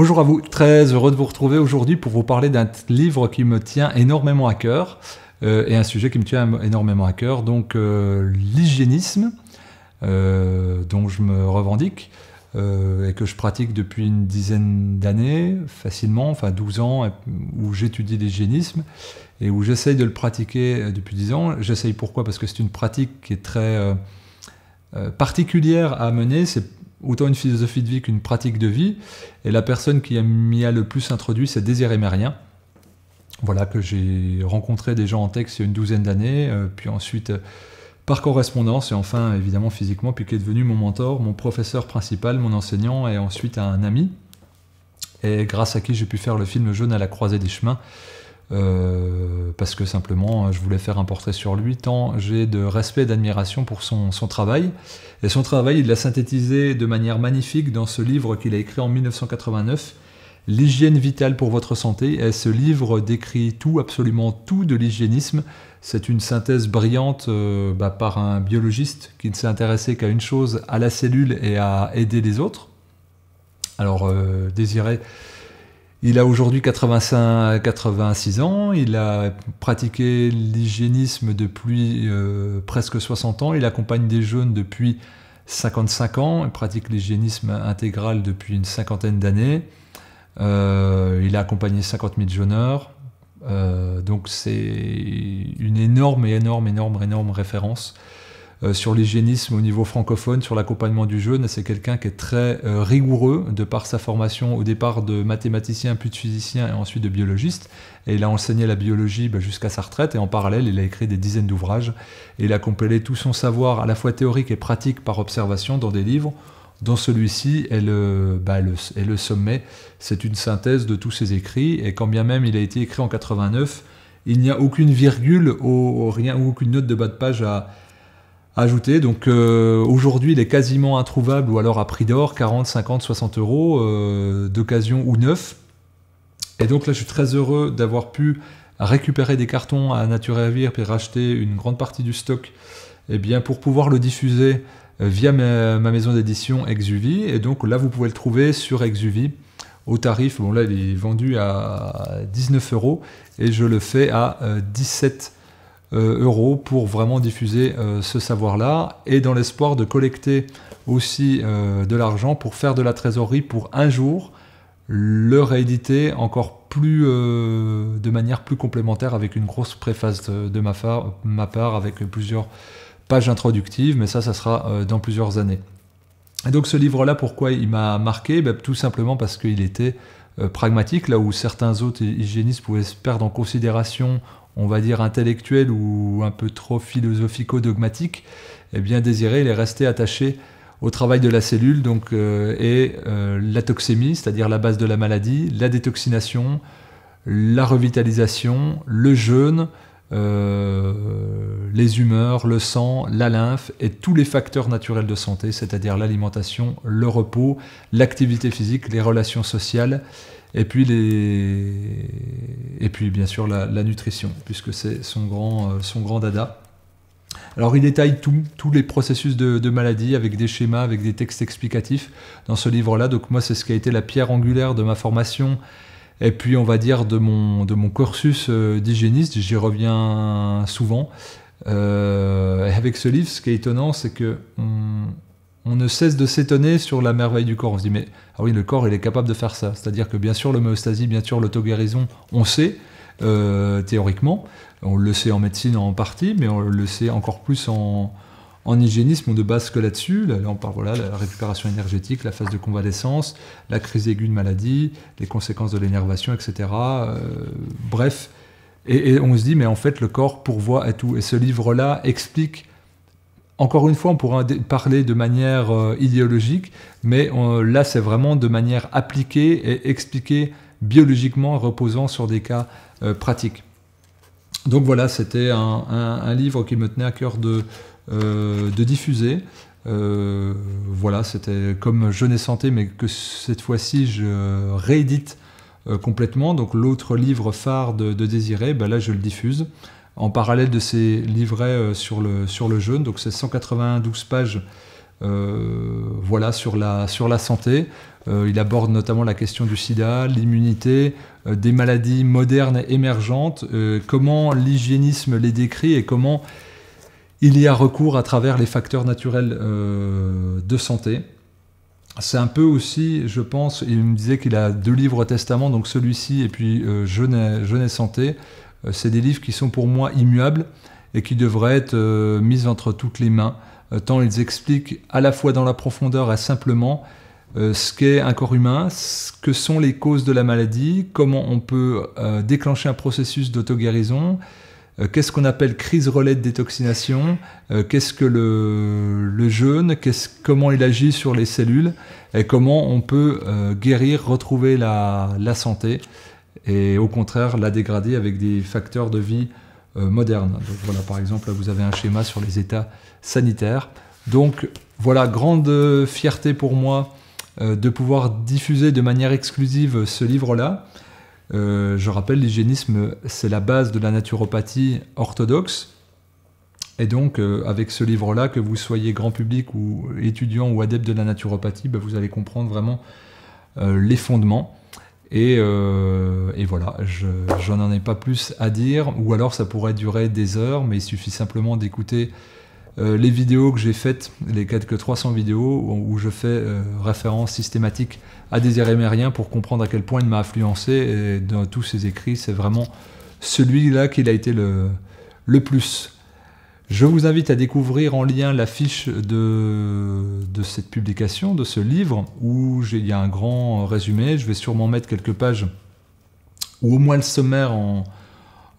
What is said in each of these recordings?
Bonjour à vous, très heureux de vous retrouver aujourd'hui pour vous parler d'un livre qui me tient énormément à cœur euh, et un sujet qui me tient énormément à cœur, donc euh, l'hygiénisme euh, dont je me revendique et que je pratique depuis une dizaine d'années facilement, enfin 12 ans, où j'étudie l'hygiénisme et où j'essaye de le pratiquer depuis 10 ans. J'essaye pourquoi Parce que c'est une pratique qui est très particulière à mener, c'est autant une philosophie de vie qu'une pratique de vie. Et la personne qui m'y a le plus introduit, c'est Désiré Mérien. Voilà, que j'ai rencontré des gens en texte il y a une douzaine d'années, euh, puis ensuite euh, par correspondance et enfin évidemment physiquement, puis qui est devenu mon mentor, mon professeur principal, mon enseignant et ensuite un ami, et grâce à qui j'ai pu faire le film Jaune à la croisée des chemins, euh, parce que simplement euh, je voulais faire un portrait sur lui, tant j'ai de respect et d'admiration pour son, travail. Et son travail, il l'a synthétisé de manière magnifique dans ce livre qu'il a écrit en 1989, L'hygiène vitale pour votre santé. Et ce livre décrit tout, absolument tout de l'hygiénisme. C'est une synthèse brillante euh, bah, par un biologiste qui ne s'est intéressé qu'à une chose, à la cellule et à aider les autres. Alors, Désiré il a aujourd'hui 85, 86 ans, il a pratiqué l'hygiénisme depuis euh, presque 60 ans, il accompagne des jeunes depuis 55 ans, il pratique l'hygiénisme intégral depuis une cinquantaine d'années, euh, il a accompagné 50 000 jeuneurs. donc c'est une énorme énorme, énorme, énorme référence euh, sur l'hygiénisme au niveau francophone, sur l'accompagnement du jeune. C'est quelqu'un qui est très euh, rigoureux de par sa formation au départ de mathématicien, puis de physicien et ensuite de biologiste. Et il a enseigné la biologie bah, jusqu'à sa retraite et en parallèle, il a écrit des dizaines d'ouvrages et il a compilé tout son savoir à la fois théorique et pratique par observation dans des livres dont celui-ci est le, bah le, le sommet. C'est une synthèse de tous ses écrits, et quand bien même il a été écrit en 89, il n'y a aucune virgule, rien, ou aucune note de bas de page à, ajouter Donc euh, aujourd'hui, il est quasiment introuvable ou alors à prix d'or, 40, 50, 60 euros euh, d'occasion ou neuf. Et donc là, je suis très heureux d'avoir pu récupérer des cartons à Nature et puis racheter une grande partie du stock et eh bien, pour pouvoir le diffuser euh, via ma, maison d'édition Exuvie. Et donc là, vous pouvez le trouver sur Exuvie au tarif. Bon, là, il est vendu à 19 euros et je le fais à 17 euros euh, euros pour vraiment diffuser euh, ce savoir-là et dans l'espoir de collecter aussi euh, de l'argent pour faire de la trésorerie pour un jour le rééditer encore plus de manière plus complémentaire avec une grosse préface de, ma, part avec plusieurs pages introductives mais ça ça sera dans plusieurs années donc ce livre-là, pourquoi il m'a marqué ben, Tout simplement parce qu'il était euh, pragmatique, là où certains autres hygiénistes pouvaient se perdre en considération, on va dire, intellectuelle ou un peu trop philosophico-dogmatique. Eh bien, Désiré, il est resté attaché au travail de la cellule, donc, euh, et euh, la toxémie, c'est-à-dire la base de la maladie, la détoxination, la revitalisation, le jeûne, euh, les humeurs, le sang, la lymphe et tous les facteurs naturels de santé, c'est-à-dire l'alimentation, le repos, l'activité physique, les relations sociales et puis, les... et puis bien sûr la, nutrition, puisque c'est son grand, euh, son grand dada. Alors il détaille tous les processus de, de, maladie avec des schémas, avec des textes explicatifs dans ce livre-là. Donc moi c'est ce qui a été la pierre angulaire de ma formation et puis, on va dire, de mon, de cursus euh, d'hygiéniste, j'y reviens souvent. Euh, avec ce livre, ce qui est étonnant, c'est que on, ne cesse de s'étonner sur la merveille du corps. On se dit, mais ah oui, le corps, il est capable de faire ça. C'est-à-dire que bien sûr, l'homéostasie, bien sûr, l'auto-guérison, on sait, euh, théoriquement. On le sait en médecine en partie, mais on le sait encore plus en, en hygiénisme, on ne base que là-dessus. on parle voilà, la récupération énergétique, la phase de convalescence, la crise aiguë de maladie, les conséquences de l'énervation, etc. Euh, bref, et, on se dit, mais en fait, le corps pourvoit à tout. Et ce livre-là explique. Encore une fois, on pourra parler de manière euh, idéologique, mais euh, là, c'est vraiment de manière appliquée et expliquée biologiquement, reposant sur des cas pratiques. Donc voilà, c'était un, un, livre qui me tenait à cœur de, euh, de diffuser. Euh, voilà, c'était comme et Santé, mais que cette fois-ci je réédite euh, complètement. Donc l'autre livre phare de, Désiré, ben là je le diffuse en parallèle de ces livrets sur le, sur le jeûne. Donc c'est 192 pages voilà, sur, la, sur la santé. il aborde notamment la question du sida, l'immunité, des maladies modernes et émergentes, comment l'hygiénisme les décrit et comment il y a recours à travers les facteurs naturels euh, de santé. C'est un peu aussi, je pense, il me disait qu'il a deux livres testament, donc celui-ci et puis euh, Jeunesse, Santé. Euh, c'est des livres qui sont pour moi immuables et qui devraient être mis entre toutes les mains, tant ils expliquent à la fois dans la profondeur et simplement ce qu'est un corps humain, ce que sont les causes de la maladie, comment on peut déclencher un processus dauto euh, qu'est-ce qu'on appelle crise relais de détoxination, euh, qu'est-ce que le, jeûne, comment il agit sur les cellules et comment on peut euh, guérir, retrouver la, santé et au contraire la dégrader avec des facteurs de vie modernes. voilà, par exemple, vous avez un schéma sur les états sanitaires. Donc voilà, grande fierté pour moi de pouvoir diffuser de manière exclusive ce livre-là. Euh, je rappelle, l'hygiénisme, c'est la base de la naturopathie orthodoxe. Et donc, euh, avec ce livre-là, que vous soyez grand public ou étudiant ou adepte de la naturopathie, bah, vous allez comprendre vraiment euh, les fondements. Et, voilà, je, je n'en ai pas plus à dire. Ou alors, ça pourrait durer des heures, mais il suffit simplement d'écouter euh, les vidéos que j'ai faites, les quelques 300 vidéos où, je fais euh, référence systématique à Désiré Mérien pour comprendre à quel point il m'a influencé. Et dans tous ses écrits, c'est vraiment celui-là qu'il a été le, plus. Je vous invite à découvrir en lien l'affiche de, de cette publication, de ce livre, où il y a un grand résumé. Je vais sûrement mettre quelques pages, ou au moins le sommaire en,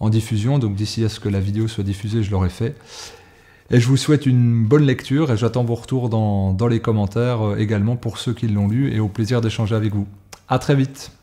en diffusion. Donc d'ici à ce que la vidéo soit diffusée, je l'aurai fait. Et je vous souhaite une bonne lecture et j'attends vos retours dans, les commentaires euh, également pour ceux qui l'ont lu et au plaisir d'échanger avec vous. À très vite